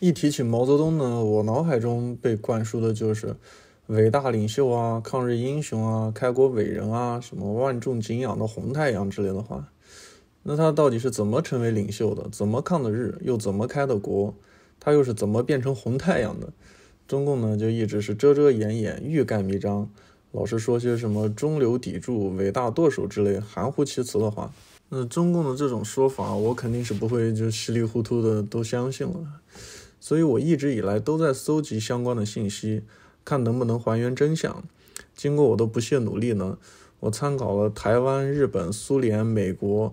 一提起毛泽东呢，我脑海中被灌输的就是伟大领袖啊，抗日英雄啊，开国伟人啊，什么万众敬仰的红太阳之类的话。那他到底是怎么成为领袖的？怎么抗的日？又怎么开的国？他又是怎么变成红太阳的？中共呢，就一直是遮遮掩掩、欲盖弥彰，老是说些什么中流砥柱、伟大舵手之类含糊其辞的话。那中共的这种说法，我肯定是不会就稀里糊涂的都相信了。所以我一直以来都在搜集相关的信息，看能不能还原真相。经过我的不懈努力呢，我参考了台湾、日本、苏联、美国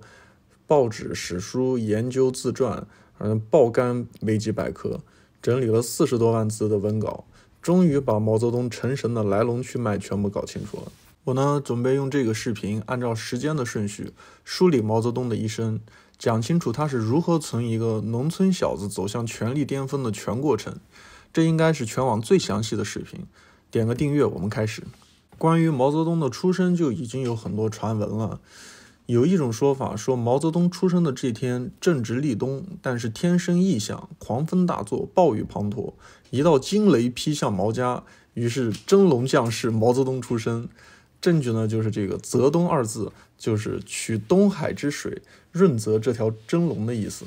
报纸、史书、研究自传，嗯，爆肝维基百科，整理了四十多万字的文稿，终于把毛泽东成神的来龙去脉全部搞清楚了。我呢，准备用这个视频，按照时间的顺序梳理毛泽东的一生。讲清楚他是如何从一个农村小子走向权力巅峰的全过程，这应该是全网最详细的视频。点个订阅，我们开始。关于毛泽东的出生就已经有很多传闻了，有一种说法说毛泽东出生的这天正值立冬，但是天生异象，狂风大作，暴雨滂沱，一道惊雷劈向毛家，于是真龙降世，毛泽东出生。证据呢就是这个“泽东”二字，就是取东海之水。润泽这条真龙的意思，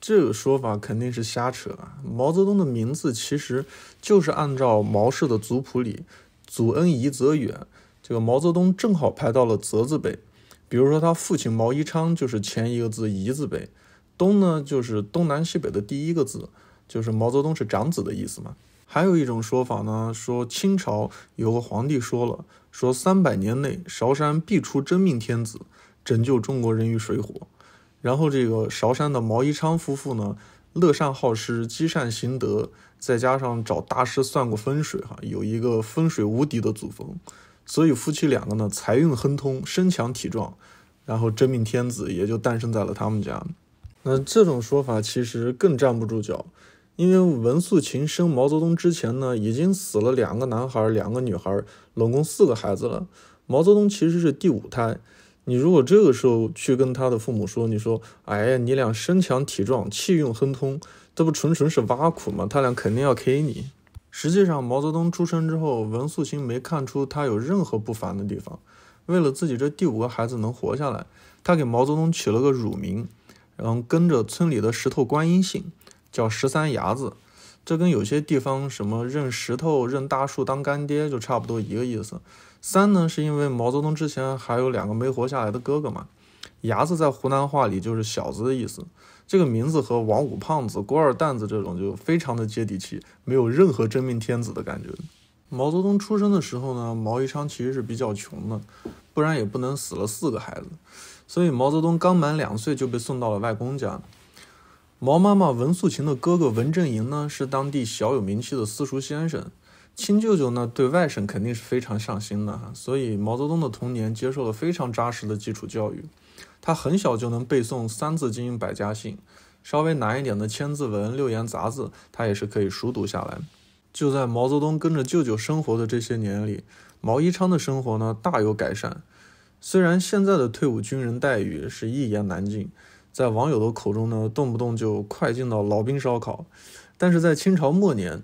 这个说法肯定是瞎扯啊！毛泽东的名字其实就是按照毛氏的族谱里，祖恩宜泽远，这个毛泽东正好排到了泽字辈。比如说他父亲毛宜昌就是前一个字宜字辈，东呢就是东南西北的第一个字，就是毛泽东是长子的意思嘛。还有一种说法呢，说清朝有个皇帝说了，说三百年内韶山必出真命天子，拯救中国人于水火。然后这个韶山的毛一昌夫妇呢，乐善好施，积善行德，再加上找大师算过风水哈，有一个风水无敌的祖坟，所以夫妻两个呢财运亨通，身强体壮，然后真命天子也就诞生在了他们家。那这种说法其实更站不住脚，因为文素琴生毛泽东之前呢，已经死了两个男孩，两个女孩，拢共四个孩子了。毛泽东其实是第五胎。你如果这个时候去跟他的父母说，你说，哎呀，你俩身强体壮，气运亨通，这不纯纯是挖苦嘛？他俩肯定要 k 你。实际上，毛泽东出生之后，文素馨没看出他有任何不凡的地方。为了自己这第五个孩子能活下来，他给毛泽东取了个乳名，然后跟着村里的石头观音姓，叫十三伢子。这跟有些地方什么认石头、认大树当干爹就差不多一个意思。三呢，是因为毛泽东之前还有两个没活下来的哥哥嘛。伢子在湖南话里就是小子的意思，这个名字和王五胖子、郭二蛋子这种就非常的接地气，没有任何真命天子的感觉。毛泽东出生的时候呢，毛一昌其实是比较穷的，不然也不能死了四个孩子。所以毛泽东刚满两岁就被送到了外公家。毛妈妈文素琴的哥哥文正银呢，是当地小有名气的私塾先生。亲舅舅呢，对外甥肯定是非常上心的哈，所以毛泽东的童年接受了非常扎实的基础教育，他很小就能背诵《三字经》《百家姓》，稍微难一点的《千字文》《六言杂字》，他也是可以熟读下来。就在毛泽东跟着舅舅生活的这些年里，毛一昌的生活呢大有改善。虽然现在的退伍军人待遇是一言难尽，在网友的口中呢，动不动就快进到“老兵烧烤”，但是在清朝末年。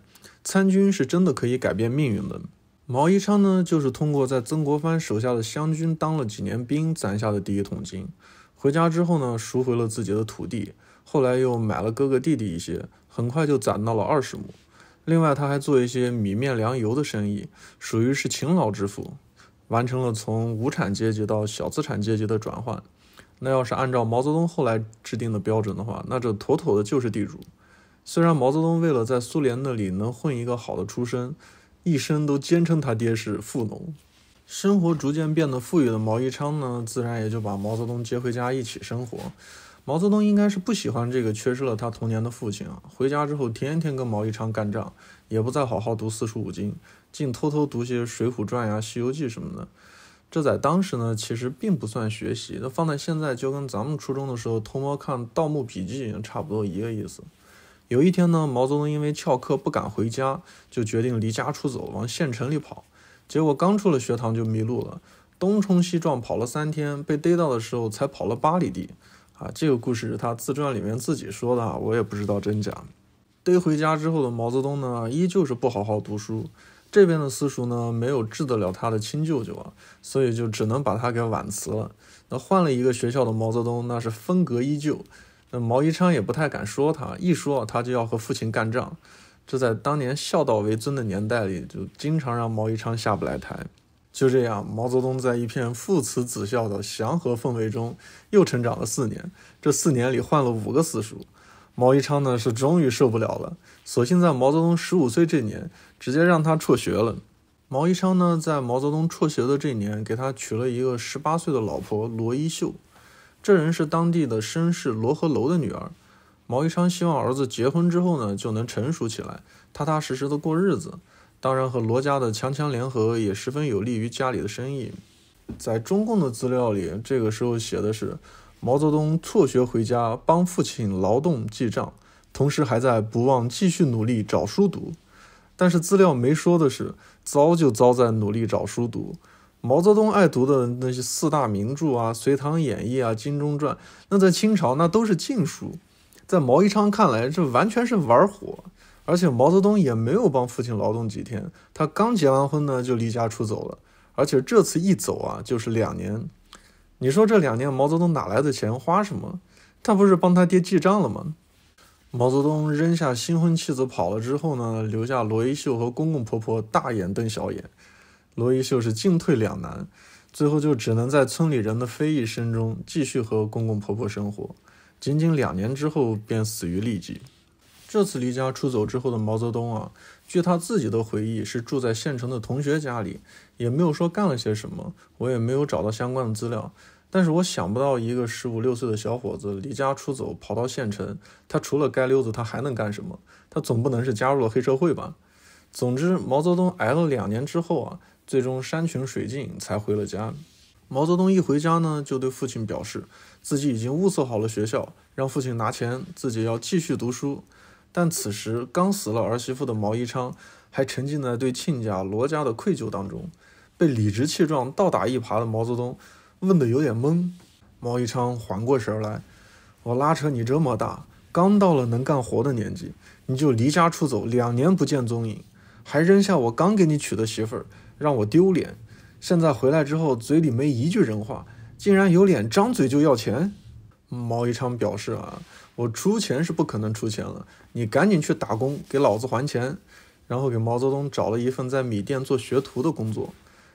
参军是真的可以改变命运的。毛一昌呢，就是通过在曾国藩手下的湘军当了几年兵，攒下的第一桶金。回家之后呢，赎回了自己的土地，后来又买了哥哥弟弟一些，很快就攒到了二十亩。另外，他还做一些米面粮油的生意，属于是勤劳致富，完成了从无产阶级到小资产阶级的转换。那要是按照毛泽东后来制定的标准的话，那这妥妥的就是地主。虽然毛泽东为了在苏联那里能混一个好的出身，一生都坚称他爹是富农，生活逐渐变得富裕的毛一昌呢，自然也就把毛泽东接回家一起生活。毛泽东应该是不喜欢这个缺失了他童年的父亲啊，回家之后天天跟毛一昌干仗，也不再好好读四书五经，竟偷偷读些《水浒传》呀、《西游记》什么的。这在当时呢，其实并不算学习，那放在现在就跟咱们初中的时候偷摸看《盗墓笔记》差不多一个意思。有一天呢，毛泽东因为翘课不敢回家，就决定离家出走，往县城里跑。结果刚出了学堂就迷路了，东冲西撞跑了三天，被逮到的时候才跑了八里地。啊，这个故事是他自传里面自己说的啊，我也不知道真假。逮回家之后的毛泽东呢，依旧是不好好读书。这边的私塾呢，没有治得了他的亲舅舅啊，所以就只能把他给挽辞了。那换了一个学校的毛泽东，那是风格依旧。那毛一昌也不太敢说他，一说他就要和父亲干仗，这在当年孝道为尊的年代里，就经常让毛一昌下不来台。就这样，毛泽东在一片父慈子孝的祥和氛围中，又成长了四年。这四年里换了五个私塾，毛一昌呢是终于受不了了，索性在毛泽东十五岁这年，直接让他辍学了。毛一昌呢在毛泽东辍学的这年，给他娶了一个十八岁的老婆罗一秀。这人是当地的绅士罗和楼的女儿，毛一昌希望儿子结婚之后呢，就能成熟起来，踏踏实实的过日子。当然，和罗家的强强联合也十分有利于家里的生意。在中共的资料里，这个时候写的是毛泽东辍学回家帮父亲劳动记账，同时还在不忘继续努力找书读。但是资料没说的是，糟就糟在努力找书读。毛泽东爱读的那些四大名著啊，《隋唐演义》啊，《金钟传》，那在清朝那都是禁书，在毛一昌看来，这完全是玩火。而且毛泽东也没有帮父亲劳动几天，他刚结完婚呢就离家出走了，而且这次一走啊就是两年。你说这两年毛泽东哪来的钱花什么？他不是帮他爹记账了吗？毛泽东扔下新婚妻子跑了之后呢，留下罗一秀和公公婆婆大眼瞪小眼。罗一秀是进退两难，最后就只能在村里人的非议声中继续和公公婆婆生活。仅仅两年之后，便死于痢疾。这次离家出走之后的毛泽东啊，据他自己的回忆，是住在县城的同学家里，也没有说干了些什么。我也没有找到相关的资料，但是我想不到一个十五六岁的小伙子离家出走，跑到县城，他除了该溜子，他还能干什么？他总不能是加入了黑社会吧？总之，毛泽东挨了两年之后啊。最终山穷水尽才回了家。毛泽东一回家呢，就对父亲表示自己已经物色好了学校，让父亲拿钱，自己要继续读书。但此时刚死了儿媳妇的毛一昌还沉浸在对亲家罗家的愧疚当中，被理直气壮倒打一耙的毛泽东问得有点懵。毛一昌缓过神来：“我拉扯你这么大，刚到了能干活的年纪，你就离家出走两年不见踪影，还扔下我刚给你娶的媳妇儿。”让我丢脸，现在回来之后嘴里没一句人话，竟然有脸张嘴就要钱。毛一昌表示啊，我出钱是不可能出钱了，你赶紧去打工给老子还钱。然后给毛泽东找了一份在米店做学徒的工作，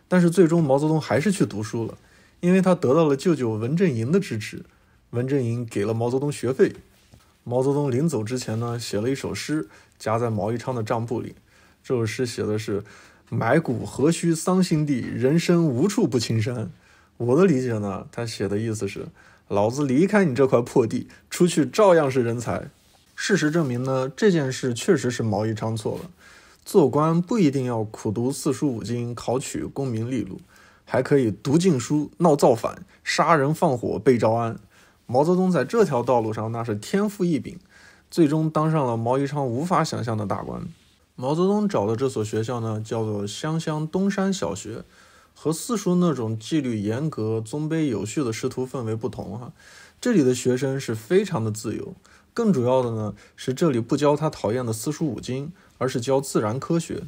但是最终毛泽东还是去读书了，因为他得到了舅舅文振营的支持，文振营给了毛泽东学费。毛泽东临走之前呢，写了一首诗，夹在毛一昌的账簿里。这首诗写的是。埋骨何须桑心地，人生无处不青山。我的理解呢，他写的意思是，老子离开你这块破地，出去照样是人才。事实证明呢，这件事确实是毛一昌错了。做官不一定要苦读四书五经，考取功名利禄，还可以读禁书、闹造反、杀人放火、被招安。毛泽东在这条道路上那是天赋异禀，最终当上了毛一昌无法想象的大官。毛泽东找的这所学校呢，叫做湘乡东山小学，和四叔那种纪律严格、尊卑有序的师徒氛围不同啊。这里的学生是非常的自由，更主要的呢是这里不教他讨厌的四书五经，而是教自然科学。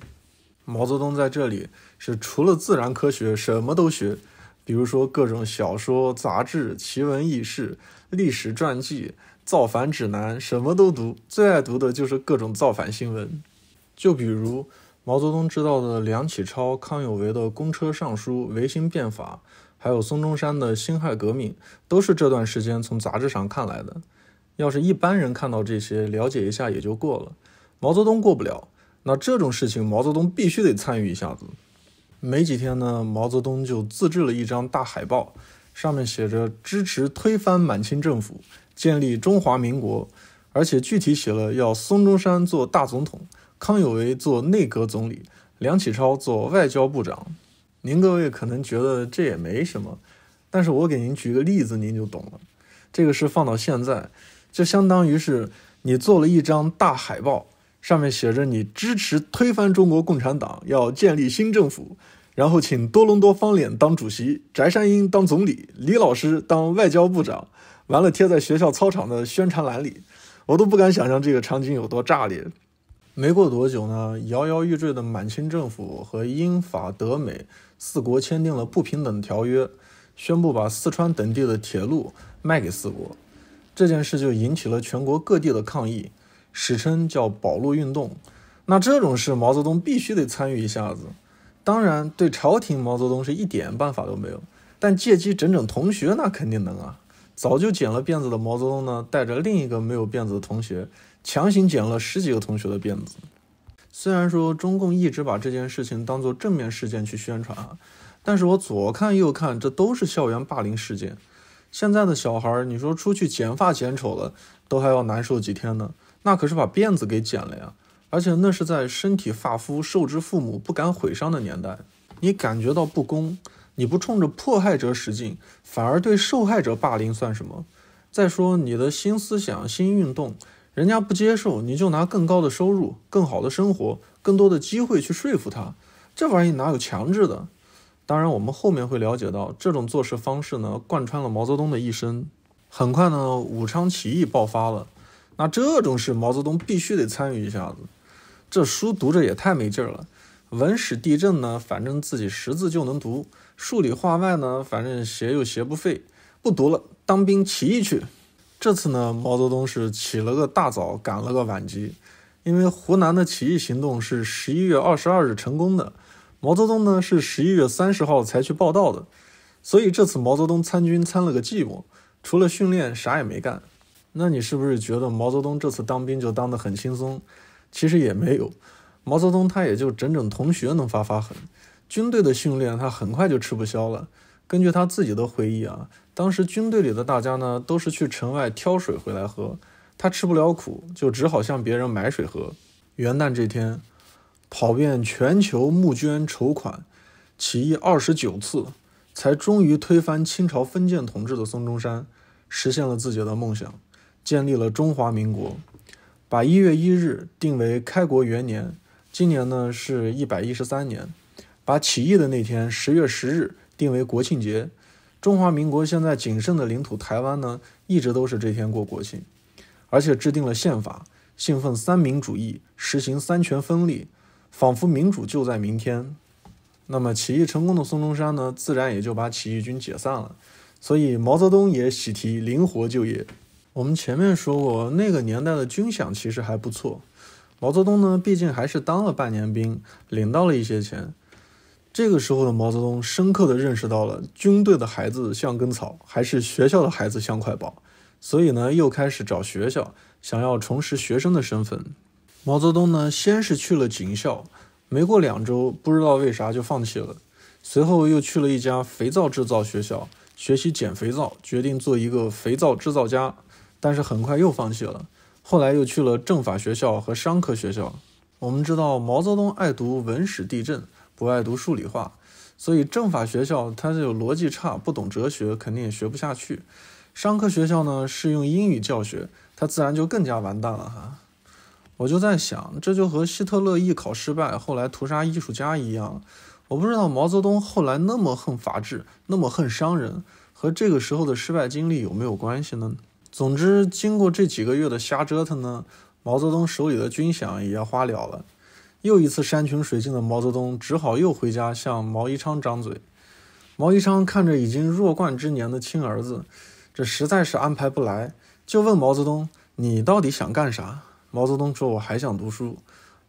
毛泽东在这里是除了自然科学什么都学，比如说各种小说、杂志、奇闻异事、历史传记、造反指南，什么都读，最爱读的就是各种造反新闻。就比如毛泽东知道的梁启超、康有为的公车上书、维新变法，还有孙中山的辛亥革命，都是这段时间从杂志上看来的。要是一般人看到这些，了解一下也就过了。毛泽东过不了，那这种事情毛泽东必须得参与一下子。没几天呢，毛泽东就自制了一张大海报，上面写着支持推翻满清政府，建立中华民国，而且具体写了要孙中山做大总统。康有为做内阁总理，梁启超做外交部长。您各位可能觉得这也没什么，但是我给您举个例子，您就懂了。这个是放到现在，就相当于是你做了一张大海报，上面写着你支持推翻中国共产党，要建立新政府，然后请多隆多方脸当主席，翟山鹰当总理，李老师当外交部长，完了贴在学校操场的宣传栏里。我都不敢想象这个场景有多炸裂。没过多久呢，摇摇欲坠的满清政府和英法德美四国签订了不平等条约，宣布把四川等地的铁路卖给四国。这件事就引起了全国各地的抗议，史称叫保路运动。那这种事，毛泽东必须得参与一下子。当然，对朝廷，毛泽东是一点办法都没有。但借机整整同学，那肯定能啊！早就剪了辫子的毛泽东呢，带着另一个没有辫子的同学。强行剪了十几个同学的辫子，虽然说中共一直把这件事情当做正面事件去宣传啊，但是我左看右看，这都是校园霸凌事件。现在的小孩，你说出去剪发剪丑了，都还要难受几天呢？那可是把辫子给剪了呀！而且那是在身体发肤受之父母不敢毁伤的年代，你感觉到不公，你不冲着迫害者使劲，反而对受害者霸凌算什么？再说你的新思想、新运动。人家不接受，你就拿更高的收入、更好的生活、更多的机会去说服他。这玩意哪有强制的？当然，我们后面会了解到，这种做事方式呢，贯穿了毛泽东的一生。很快呢，武昌起义爆发了，那这种事毛泽东必须得参与一下子。这书读着也太没劲儿了，文史地震呢，反正自己识字就能读；数理化外呢，反正学又学不废。不读了，当兵起义去。这次呢，毛泽东是起了个大早，赶了个晚集，因为湖南的起义行动是十一月二十二日成功的，毛泽东呢是十一月三十号才去报道的，所以这次毛泽东参军参了个寂寞，除了训练啥也没干。那你是不是觉得毛泽东这次当兵就当得很轻松？其实也没有，毛泽东他也就整整同学能发发狠，军队的训练他很快就吃不消了。根据他自己的回忆啊，当时军队里的大家呢，都是去城外挑水回来喝，他吃不了苦，就只好向别人买水喝。元旦这天，跑遍全球募捐筹款，起义二十九次，才终于推翻清朝封建统治的孙中山，实现了自己的梦想，建立了中华民国，把一月一日定为开国元年。今年呢是一百一十三年，把起义的那天十月十日。定为国庆节，中华民国现在仅剩的领土台湾呢，一直都是这天过国庆，而且制定了宪法，信奉三民主义，实行三权分立，仿佛民主就在明天。那么起义成功的孙中山呢，自然也就把起义军解散了。所以毛泽东也喜提灵活就业。我们前面说过，那个年代的军饷其实还不错，毛泽东呢，毕竟还是当了半年兵，领到了一些钱。这个时候的毛泽东深刻地认识到了军队的孩子像根草，还是学校的孩子像块宝，所以呢，又开始找学校，想要重拾学生的身份。毛泽东呢，先是去了警校，没过两周，不知道为啥就放弃了。随后又去了一家肥皂制造学校学习捡肥皂，决定做一个肥皂制造家，但是很快又放弃了。后来又去了政法学校和商科学校。我们知道毛泽东爱读文史地震。不爱读数理化，所以政法学校它就有逻辑差，不懂哲学，肯定也学不下去。商科学校呢是用英语教学，它自然就更加完蛋了哈。我就在想，这就和希特勒艺考失败后来屠杀艺术家一样。我不知道毛泽东后来那么恨法治，那么恨商人，和这个时候的失败经历有没有关系呢？总之，经过这几个月的瞎折腾呢，毛泽东手里的军饷也要花了。了。又一次山穷水尽的毛泽东，只好又回家向毛一昌张嘴。毛一昌看着已经弱冠之年的亲儿子，这实在是安排不来，就问毛泽东：“你到底想干啥？”毛泽东说：“我还想读书。”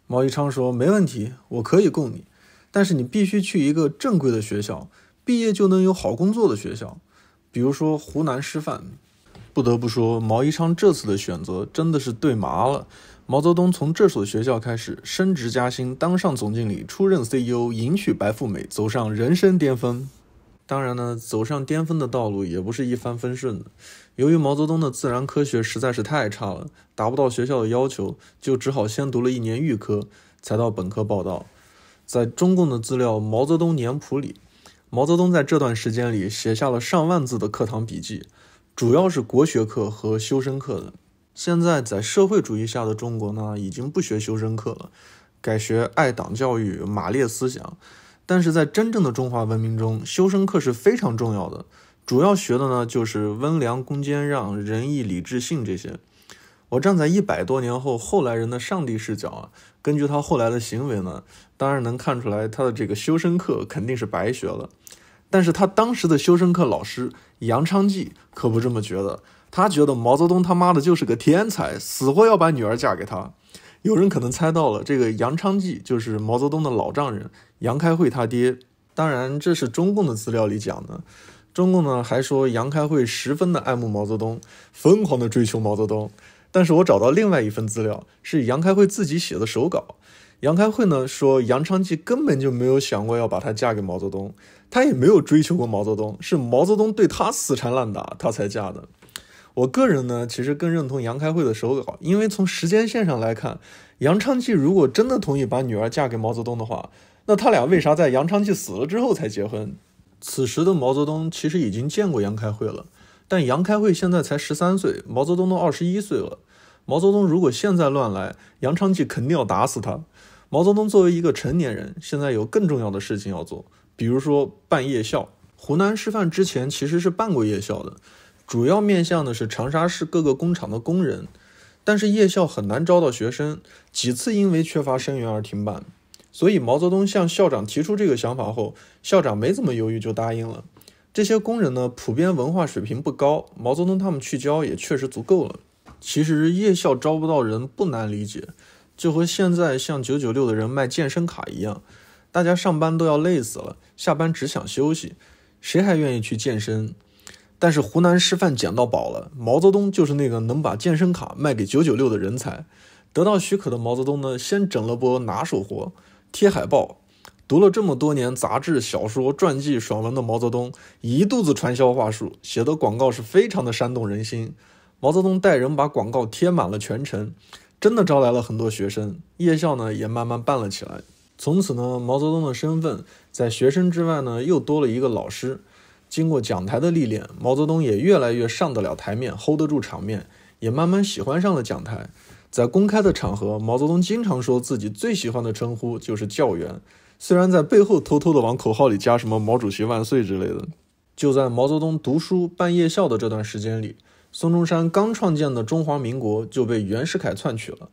毛一昌说：“没问题，我可以供你，但是你必须去一个正规的学校，毕业就能有好工作的学校，比如说湖南师范。”不得不说，毛一昌这次的选择真的是对麻了。毛泽东从这所学校开始升职加薪，当上总经理，出任 CEO，迎娶白富美，走上人生巅峰。当然呢，走上巅峰的道路也不是一帆风顺的。由于毛泽东的自然科学实在是太差了，达不到学校的要求，就只好先读了一年预科，才到本科报道。在中共的资料《毛泽东年谱》里，毛泽东在这段时间里写下了上万字的课堂笔记，主要是国学课和修身课的。现在在社会主义下的中国呢，已经不学修身课了，改学爱党教育、马列思想。但是在真正的中华文明中，修身课是非常重要的，主要学的呢就是温良恭谦让、仁义礼智信这些。我站在一百多年后后来人的上帝视角啊，根据他后来的行为呢，当然能看出来他的这个修身课肯定是白学了。但是他当时的修身课老师杨昌济可不这么觉得。他觉得毛泽东他妈的就是个天才，死活要把女儿嫁给他。有人可能猜到了，这个杨昌济就是毛泽东的老丈人杨开慧他爹。当然，这是中共的资料里讲的。中共呢还说杨开慧十分的爱慕毛泽东，疯狂的追求毛泽东。但是我找到另外一份资料，是杨开慧自己写的手稿。杨开慧呢说杨昌济根本就没有想过要把她嫁给毛泽东，她也没有追求过毛泽东，是毛泽东对她死缠烂打，她才嫁的。我个人呢，其实更认同杨开慧的手稿，因为从时间线上来看，杨昌济如果真的同意把女儿嫁给毛泽东的话，那他俩为啥在杨昌济死了之后才结婚？此时的毛泽东其实已经见过杨开慧了，但杨开慧现在才十三岁，毛泽东都二十一岁了。毛泽东如果现在乱来，杨昌济肯定要打死他。毛泽东作为一个成年人，现在有更重要的事情要做，比如说办夜校。湖南师范之前其实是办过夜校的。主要面向的是长沙市各个工厂的工人，但是夜校很难招到学生，几次因为缺乏生源而停办。所以毛泽东向校长提出这个想法后，校长没怎么犹豫就答应了。这些工人呢，普遍文化水平不高，毛泽东他们去教也确实足够了。其实夜校招不到人不难理解，就和现在像九九六的人卖健身卡一样，大家上班都要累死了，下班只想休息，谁还愿意去健身？但是湖南师范捡到宝了，毛泽东就是那个能把健身卡卖给九九六的人才。得到许可的毛泽东呢，先整了波拿手活，贴海报。读了这么多年杂志、小说、传记、爽文的毛泽东，一肚子传销话术，写的广告是非常的煽动人心。毛泽东带人把广告贴满了全城，真的招来了很多学生，夜校呢也慢慢办了起来。从此呢，毛泽东的身份在学生之外呢，又多了一个老师。经过讲台的历练，毛泽东也越来越上得了台面，hold 得住场面，也慢慢喜欢上了讲台。在公开的场合，毛泽东经常说自己最喜欢的称呼就是教员，虽然在背后偷偷的往口号里加什么“毛主席万岁”之类的。就在毛泽东读书办夜校的这段时间里，孙中山刚创建的中华民国就被袁世凯篡取了。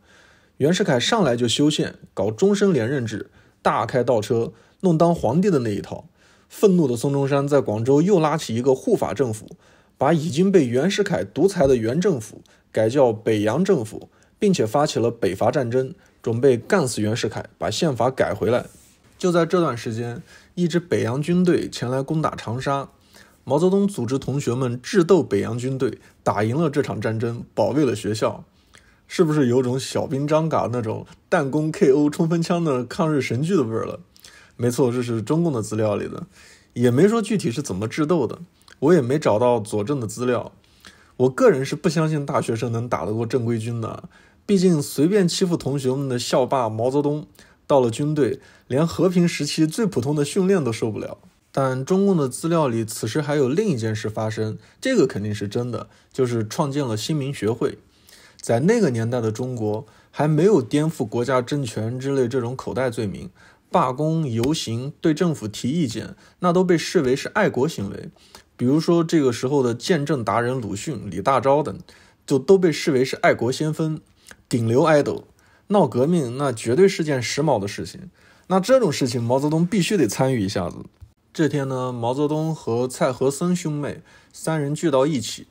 袁世凯上来就修宪，搞终身连任制，大开倒车，弄当皇帝的那一套。愤怒的孙中山在广州又拉起一个护法政府，把已经被袁世凯独裁的袁政府改叫北洋政府，并且发起了北伐战争，准备干死袁世凯，把宪法改回来。就在这段时间，一支北洋军队前来攻打长沙，毛泽东组织同学们智斗北洋军队，打赢了这场战争，保卫了学校。是不是有种小兵张嘎那种弹弓 K.O. 冲锋枪的抗日神剧的味儿了？没错，这是中共的资料里的，也没说具体是怎么制斗的，我也没找到佐证的资料。我个人是不相信大学生能打得过正规军的，毕竟随便欺负同学们的校霸毛泽东，到了军队连和平时期最普通的训练都受不了。但中共的资料里，此时还有另一件事发生，这个肯定是真的，就是创建了新民学会。在那个年代的中国，还没有颠覆国家政权之类这种口袋罪名。罢工、游行、对政府提意见，那都被视为是爱国行为。比如说这个时候的见证达人鲁迅、李大钊等，就都被视为是爱国先锋、顶流 idol。闹革命那绝对是件时髦的事情。那这种事情，毛泽东必须得参与一下子。这天呢，毛泽东和蔡和森兄妹三人聚到一起，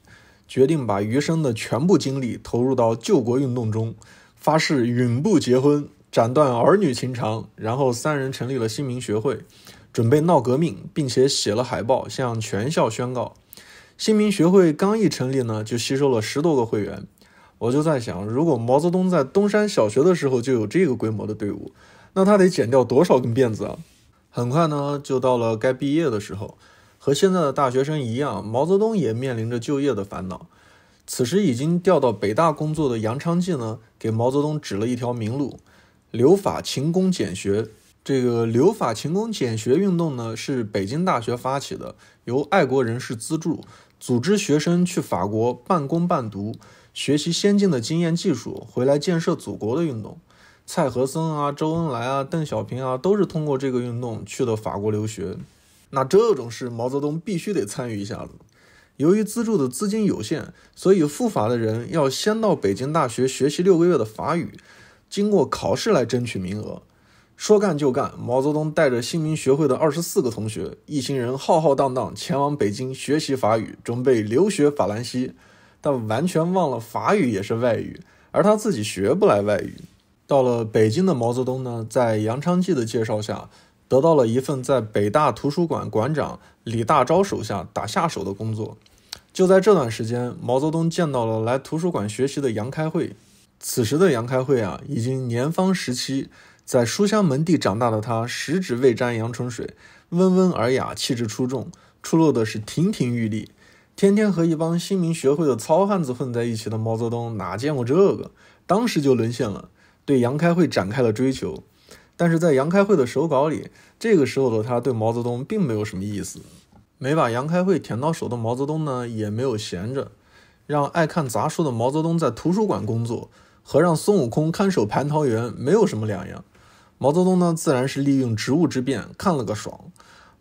决定把余生的全部精力投入到救国运动中，发誓永不结婚。斩断儿女情长，然后三人成立了新民学会，准备闹革命，并且写了海报向全校宣告。新民学会刚一成立呢，就吸收了十多个会员。我就在想，如果毛泽东在东山小学的时候就有这个规模的队伍，那他得剪掉多少根辫子啊！很快呢，就到了该毕业的时候，和现在的大学生一样，毛泽东也面临着就业的烦恼。此时已经调到北大工作的杨昌济呢，给毛泽东指了一条明路。留法勤工俭学，这个留法勤工俭学运动呢，是北京大学发起的，由爱国人士资助，组织学生去法国半工半读，学习先进的经验技术，回来建设祖国的运动。蔡和森啊，周恩来啊，邓小平啊，都是通过这个运动去的法国留学。那这种事，毛泽东必须得参与一下子。由于资助的资金有限，所以赴法的人要先到北京大学学习六个月的法语。经过考试来争取名额，说干就干。毛泽东带着新民学会的二十四个同学，一行人浩浩荡荡前往北京学习法语，准备留学法兰西。但完全忘了法语也是外语，而他自己学不来外语。到了北京的毛泽东呢，在杨昌济的介绍下，得到了一份在北大图书馆馆长李大钊手下打下手的工作。就在这段时间，毛泽东见到了来图书馆学习的杨开慧。此时的杨开慧啊，已经年方十七，在书香门第长大的他，十指未沾阳春水，温文尔雅，气质出众，出落的是亭亭玉立。天天和一帮新民学会的糙汉子混在一起的毛泽东，哪见过这个？当时就沦陷了，对杨开慧展开了追求。但是在杨开慧的手稿里，这个时候的他对毛泽东并没有什么意思。没把杨开慧舔到手的毛泽东呢，也没有闲着，让爱看杂书的毛泽东在图书馆工作。和让孙悟空看守蟠桃园没有什么两样。毛泽东呢，自然是利用职务之便看了个爽，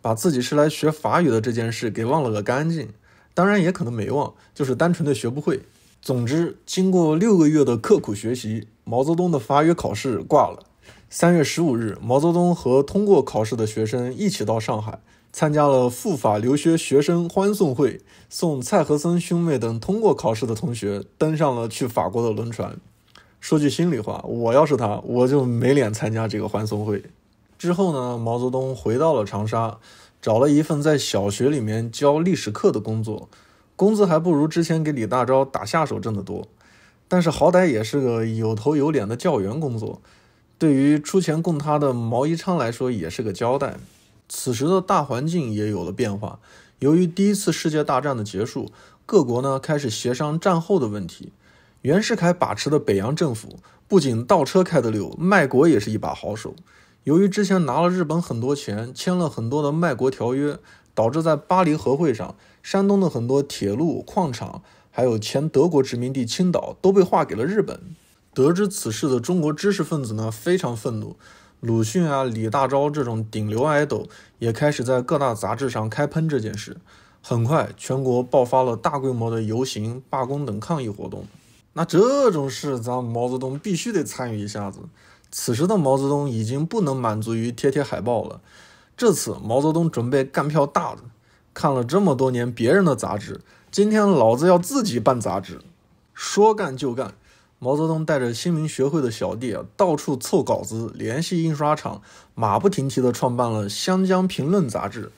把自己是来学法语的这件事给忘了个干净。当然，也可能没忘，就是单纯的学不会。总之，经过六个月的刻苦学习，毛泽东的法语考试挂了。三月十五日，毛泽东和通过考试的学生一起到上海，参加了赴法留学学生欢送会，送蔡和森兄妹等通过考试的同学登上了去法国的轮船。说句心里话，我要是他，我就没脸参加这个欢送会。之后呢，毛泽东回到了长沙，找了一份在小学里面教历史课的工作，工资还不如之前给李大钊打下手挣的多。但是好歹也是个有头有脸的教员工作，对于出钱供他的毛一昌来说也是个交代。此时的大环境也有了变化，由于第一次世界大战的结束，各国呢开始协商战后的问题。袁世凯把持的北洋政府不仅倒车开得溜，卖国也是一把好手。由于之前拿了日本很多钱，签了很多的卖国条约，导致在巴黎和会上，山东的很多铁路、矿场，还有前德国殖民地青岛都被划给了日本。得知此事的中国知识分子呢非常愤怒，鲁迅啊、李大钊这种顶流爱豆也开始在各大杂志上开喷这件事。很快，全国爆发了大规模的游行、罢工等抗议活动。那这种事，咱毛泽东必须得参与一下子。此时的毛泽东已经不能满足于贴贴海报了，这次毛泽东准备干票大的。看了这么多年别人的杂志，今天老子要自己办杂志。说干就干，毛泽东带着新民学会的小弟啊，到处凑稿子，联系印刷厂，马不停蹄地创办了《湘江评论》杂志。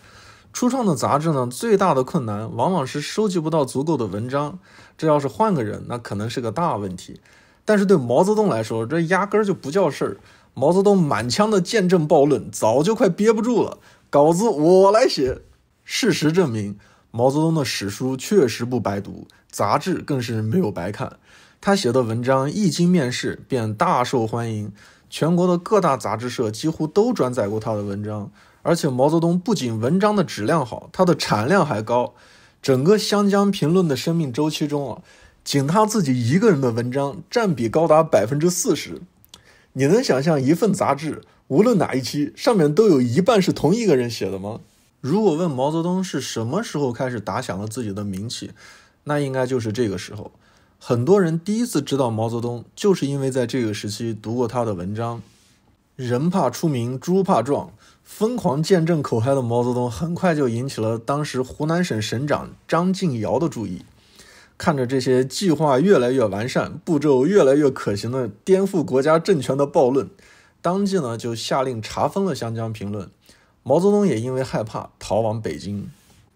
初创的杂志呢，最大的困难往往是收集不到足够的文章。这要是换个人，那可能是个大问题。但是对毛泽东来说，这压根儿就不叫事儿。毛泽东满腔的见证暴论，早就快憋不住了。稿子我来写。事实证明，毛泽东的史书确实不白读，杂志更是没有白看。他写的文章一经面世，便大受欢迎，全国的各大杂志社几乎都转载过他的文章。而且毛泽东不仅文章的质量好，他的产量还高。整个《湘江评论》的生命周期中啊，仅他自己一个人的文章占比高达百分之四十。你能想象一份杂志无论哪一期上面都有一半是同一个人写的吗？如果问毛泽东是什么时候开始打响了自己的名气，那应该就是这个时候。很多人第一次知道毛泽东，就是因为在这个时期读过他的文章。人怕出名，猪怕壮。疯狂见证口嗨的毛泽东很快就引起了当时湖南省省长张敬尧的注意。看着这些计划越来越完善、步骤越来越可行的颠覆国家政权的暴论，当即呢就下令查封了《湘江评论》。毛泽东也因为害怕，逃往北京。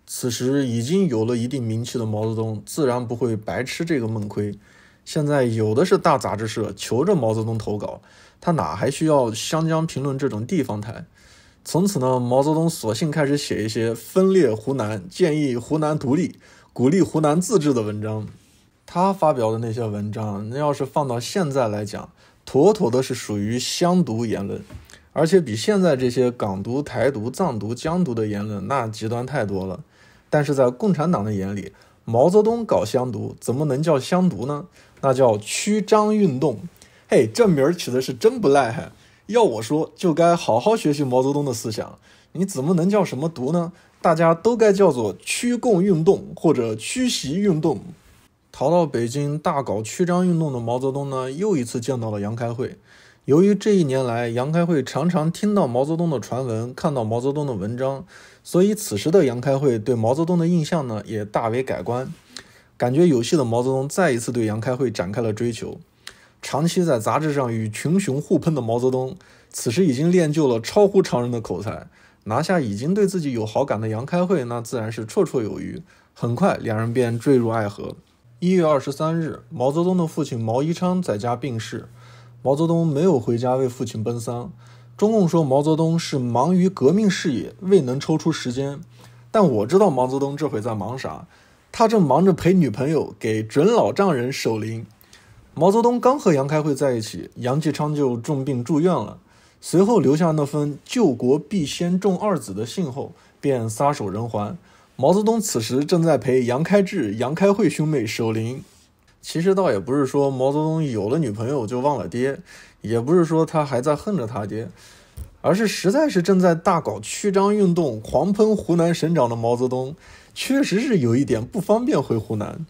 此时已经有了一定名气的毛泽东，自然不会白吃这个闷亏。现在有的是大杂志社求着毛泽东投稿，他哪还需要《湘江评论》这种地方台？从此呢，毛泽东索性开始写一些分裂湖南、建议湖南独立、鼓励湖南自治的文章。他发表的那些文章，那要是放到现在来讲，妥妥的是属于湘独言论，而且比现在这些港独、台独、藏独、疆独的言论那极端太多了。但是在共产党的眼里，毛泽东搞湘独怎么能叫湘独呢？那叫驱张运动。嘿，这名儿起的是真不赖，还。要我说，就该好好学习毛泽东的思想。你怎么能叫什么毒呢？大家都该叫做驱共运动或者驱袭运动。逃到北京大搞曲张运动的毛泽东呢，又一次见到了杨开慧。由于这一年来杨开慧常常听到毛泽东的传闻，看到毛泽东的文章，所以此时的杨开慧对毛泽东的印象呢也大为改观。感觉有戏的毛泽东再一次对杨开慧展开了追求。长期在杂志上与群雄互喷的毛泽东，此时已经练就了超乎常人的口才，拿下已经对自己有好感的杨开慧，那自然是绰绰有余。很快，两人便坠入爱河。一月二十三日，毛泽东的父亲毛一昌在家病逝，毛泽东没有回家为父亲奔丧。中共说毛泽东是忙于革命事业，未能抽出时间。但我知道毛泽东这回在忙啥，他正忙着陪女朋友给准老丈人守灵。毛泽东刚和杨开慧在一起，杨继昌就重病住院了。随后留下那封“救国必先重二子”的信后，便撒手人寰。毛泽东此时正在陪杨开智、杨开慧兄妹守灵。其实倒也不是说毛泽东有了女朋友就忘了爹，也不是说他还在恨着他爹，而是实在是正在大搞“驱张运动”、狂喷湖南省长的毛泽东，确实是有一点不方便回湖南。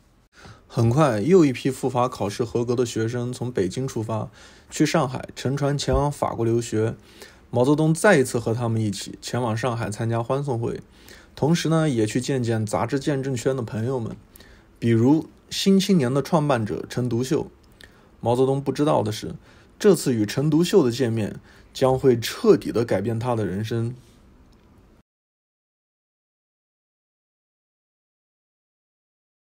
很快，又一批赴法考试合格的学生从北京出发，去上海，乘船前往法国留学。毛泽东再一次和他们一起前往上海参加欢送会，同时呢，也去见见杂志见证圈的朋友们，比如《新青年》的创办者陈独秀。毛泽东不知道的是，这次与陈独秀的见面将会彻底的改变他的人生。